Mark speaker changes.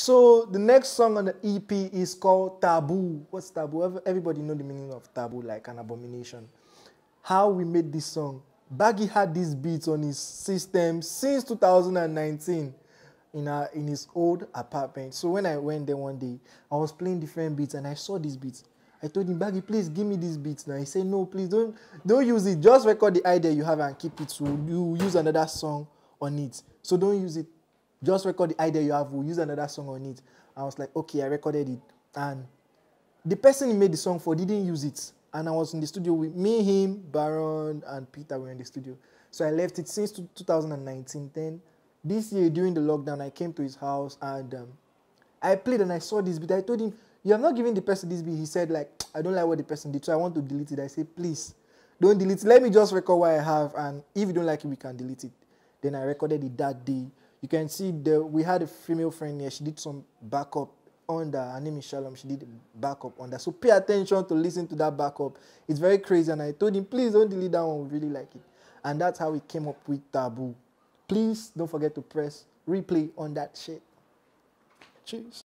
Speaker 1: So the next song on the EP is called Taboo. What's taboo? Everybody know the meaning of taboo, like an abomination. How we made this song. Baggy had these beats on his system since 2019 in, our, in his old apartment. So when I went there one day, I was playing different beats and I saw these beats. I told him, Baggy, please give me these beats now. He said, No, please don't don't use it. Just record the idea you have and keep it. So you use another song on it. So don't use it just record the idea you have. We'll use another song on it. I was like, okay, I recorded it. And the person he made the song for didn't use it. And I was in the studio with me, him, Baron, and Peter were in the studio. So I left it since 2019. Then this year during the lockdown, I came to his house and um, I played and I saw this beat. I told him, you have not given the person this beat. He said, like, I don't like what the person did, so I want to delete it. I said, please, don't delete it. Let me just record what I have. And if you don't like it, we can delete it. Then I recorded it that day you can see the we had a female friend here. She did some backup on Her name is Shalom. She did backup on that. So pay attention to listen to that backup. It's very crazy. And I told him, please don't delete that one. We really like it. And that's how we came up with Taboo. Please don't forget to press replay on that shit. Cheers.